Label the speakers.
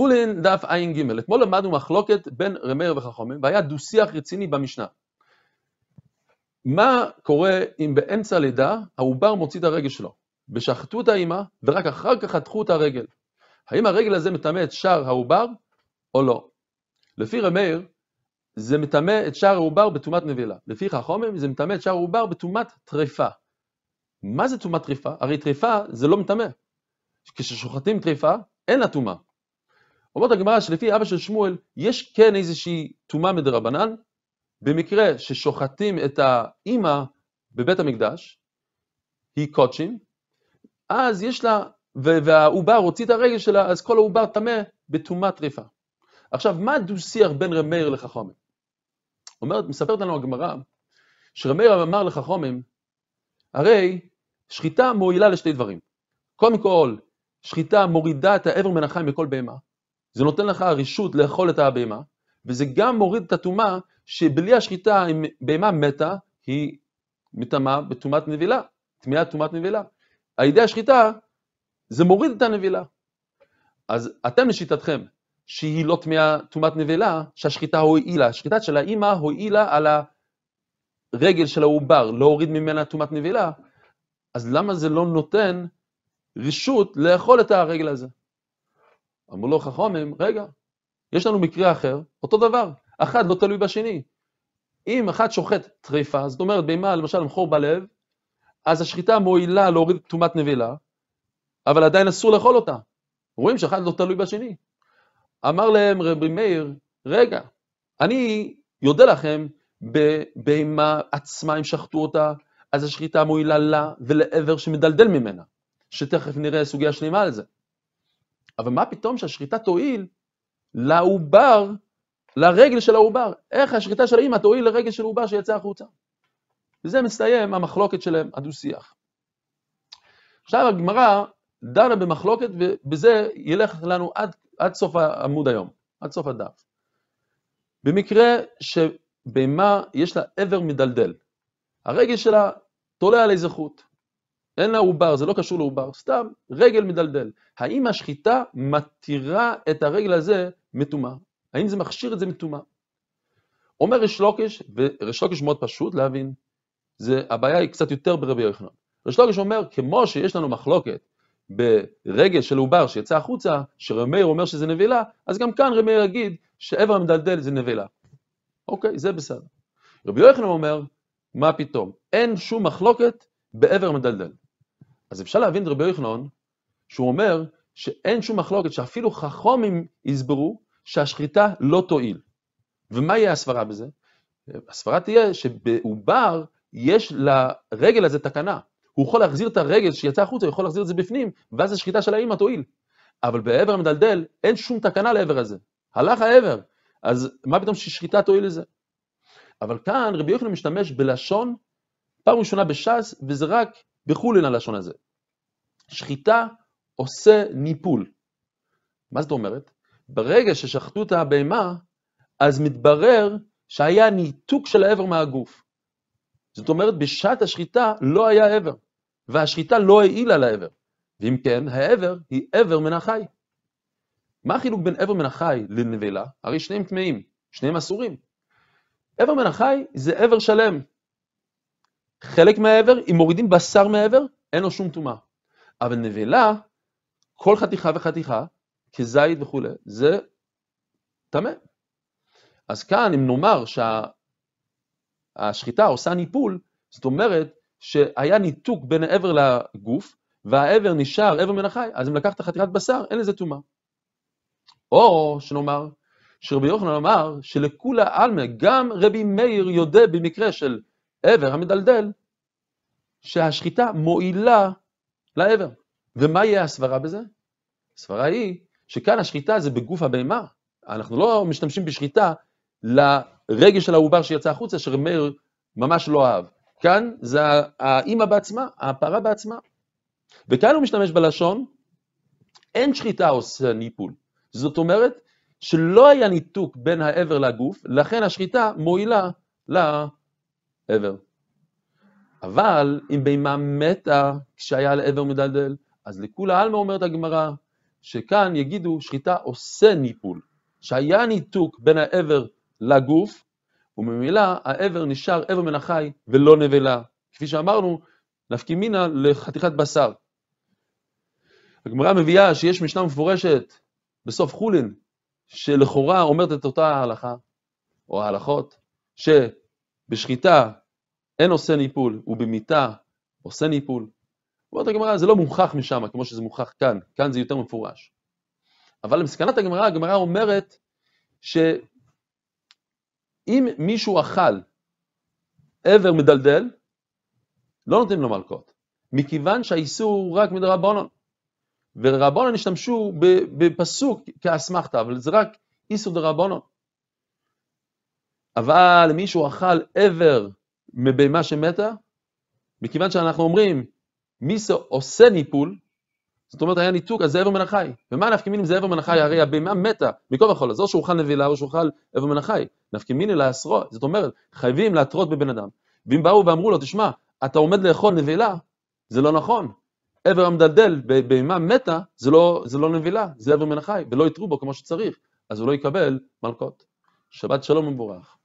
Speaker 1: חולין דף ע"ג, אתמול למדנו מחלוקת בין רמייר וחכמים, והיה דו-שיח רציני במשנה. מה קורה אם באמצע הלידה העובר מוציא את הרגל שלו, ושחטו את האימא, ורק אחר כך חתכו את הרגל? האם הרגל הזה מטמא את שער העובר, או לא? לפי רמייר, זה מטמא את שער העובר בטומאת נבלה, לפי חכמים זה מטמא את שער העובר בטומאת טריפה. מה זה טומאת טריפה? הרי טריפה זה לא מטמא. כששוחטים טריפה, אין לה טומאה. אומרת הגמרא שלפי אבא של שמואל, יש כן איזושהי טומאה מדרבנן, במקרה ששוחטים את האימא בבית המקדש, היא קודשים, אז יש לה, והעובר הוציא את הרגל שלה, אז כל העובר טמא בטומאה טריפה. עכשיו, מה הדו-שיח בין רב מאיר לחכומים? אומרת, מספרת לנו הגמרא, שרב מאיר אמר לחכומים, הרי שחיטה מועילה לשתי דברים. קודם כל, שחיטה מורידה את האיבר מן החיים מכל בהמה, זה נותן לך רשות לאכול את הבהמה, וזה גם מוריד את הטומאה, שבלי השחיטה, אם בהמה מתה, היא מטמאה בטומאת נבילה, טמאה טומאת נבילה. על ידי השחיטה, זה מוריד את הנבילה. אז אתם לשיטתכם, שהיא לא טמאה טומאת נבילה, שהשחיטה הועילה, השחיטה של האימא הועילה על הרגל של העובר, להוריד לא ממנה טומאת נבילה, אז למה זה לא נותן רשות לאכול את הרגל הזה? אמרו לו חכמים, רגע, יש לנו מקרה אחר, אותו דבר, אחד לא תלוי בשני. אם אחד שוחט טריפה, זאת אומרת בהמה, למשל, מכור בלב, אז השחיטה מועילה להוריד טומאת נבלה, אבל עדיין אסור לאכול אותה. רואים שאחד לא תלוי בשני. אמר להם רבי מאיר, רגע, אני יודה לכם, בבהמה עצמה, אם שחטו אותה, אז השחיטה מועילה לה ולעבר שמדלדל ממנה, שתכף נראה סוגיה שלמה על זה. אבל מה פתאום שהשחיטה תועיל לעובר, לרגל של העובר? איך השחיטה של האמא תועיל לרגל של עובר שיצא החוצה? וזה מסתיים המחלוקת שלהם, הדו-שיח. עכשיו הגמרא דנה במחלוקת, ובזה ילך לנו עד, עד סוף העמוד היום, עד סוף הדף. במקרה שבהמה יש לה עבר מדלדל, הרגל שלה תולה על איזה חוט. אין לה עובר, זה לא קשור לעובר, סתם רגל מדלדל. האם השחיטה מתירה את הרגל הזה מטומאה? האם זה מכשיר את זה מטומאה? אומר ריש לוקש, וריש לוקש מאוד פשוט להבין, זה, הבעיה היא קצת יותר ברבי יוחנן. ריש לוקש אומר, כמו שיש לנו מחלוקת ברגל של עובר שיצא החוצה, שרבי מאיר אומר שזה נבלה, אז גם כאן רבי מאיר יגיד שעבר המדלדל זה נבלה. אוקיי, זה בסדר. רבי יוחנן אומר, מה פתאום? אין שום מחלוקת בעבר מדלדל. אז אפשר להבין את רבי יוחנן, שהוא אומר שאין שום מחלוקת, שאפילו חכומים יסברו שהשחיטה לא תועיל. ומה יהיה הסברה בזה? הסברה תהיה שבעובר יש לרגל הזה תקנה. הוא יכול להחזיר את הרגל שיצא החוצה, הוא יכול להחזיר את זה בפנים, ואז השחיטה של האימא תועיל. אבל בעבר המדלדל אין שום תקנה לעבר הזה. הלך העבר, אז מה פתאום ששחיטה תועיל לזה? אבל כאן רבי יוחנן משתמש בלשון, פעם ראשונה בש"ס, וזה רק בחולין הלשון הזה. שחיטה עושה ניפול. מה זאת אומרת? ברגע ששחטו את הבהמה, אז מתברר שהיה ניתוק של האיבר מהגוף. זאת אומרת, בשעת השחיטה לא היה איבר, והשחיטה לא העילה לאיבר. ואם כן, האיבר היא איבר מן החי. מה החילוק בין איבר מן החי לנבלה? הרי שניהם טמאים, שניהם אסורים. איבר מן החי זה איבר שלם, חלק מהעבר, אם מורידים בשר מהעבר, אין לו שום טומאה. אבל נבלה, כל חתיכה וחתיכה, כזית וכולי, זה טמא. אז כאן, אם נאמר שהשחיטה שה... עושה ניפול, זאת אומרת שהיה ניתוק בין העבר לגוף, והעבר נשאר עבר מן החי, אז אם לקחת חתיכת בשר, אין לזה טומאה. או שנאמר, שרבי יוחנן אמר שלכולה עלמא, גם רבי מאיר יודה במקרה של עבר המדלדל, שהשחיטה מועילה לעבר. ומה יהיה הסברה בזה? הסברה היא שכאן השחיטה זה בגוף הבהמה. אנחנו לא משתמשים בשחיטה לרגש של העובר שיצא החוצה, שרמר ממש לא אהב. כאן זה האימא בעצמה, הפרה בעצמה. וכאן הוא משתמש בלשון, אין שחיטה עושה ניפול. זאת אומרת שלא היה ניתוק בין העבר לגוף, לכן השחיטה מועילה ל... לה... עבר. אבל אם בהמה מתה כשהיה לעבר מדלדל, אז לכולי עלמא אומרת הגמרא, שכאן יגידו שחיטה עושה ניפול, שהיה ניתוק בין העבר לגוף, וממילא העבר נשאר עבר מן החי ולא נבלה. כפי שאמרנו, נפקי מינה לחתיכת בשר. הגמרא מביאה שיש משנה מפורשת בסוף חולין, שלכאורה אומרת את אותה ההלכה, או ההלכות, ש... בשחיטה אין עושה ניפול, ובמיתה עושה ניפול. אומרת הגמרא, זה לא מוכח משם, כמו שזה מוכח כאן, כאן זה יותר מפורש. אבל למסקנת הגמרא, הגמרא אומרת שאם מישהו אכל עבר מדלדל, לא נותנים לו מלכות, מכיוון שהאיסור הוא רק מדרבנון. ורבנון השתמשו בפסוק כאסמכתא, אבל זה רק איסור דרבנון. אבל מישהו אכל עבר מבהמה שמתה, מכיוון שאנחנו אומרים, מי שעושה ניפול, זאת אומרת היה ניתוק, אז זה עבר מן החי. ומה נפקא מיני אם זה עבר מן החי? הרי הבהמה מתה מכל וכל, אז או שהוא אוכל נבילה או שהוא אוכל עבר מן החי. נפקא מיני לעשרות, זאת אומרת, חייבים להתרות בבן אדם. ואם באו ואמרו לו, תשמע, אתה עומד לאכול נבילה, זה לא נכון. עבר המדלדל, בבהמה מתה, זה לא, זה לא נבילה, זה עבר מן החי, ולא יתרו בו כמו שצריך, אז הוא לא יקבל מלכות. שבת שלום ומבורך.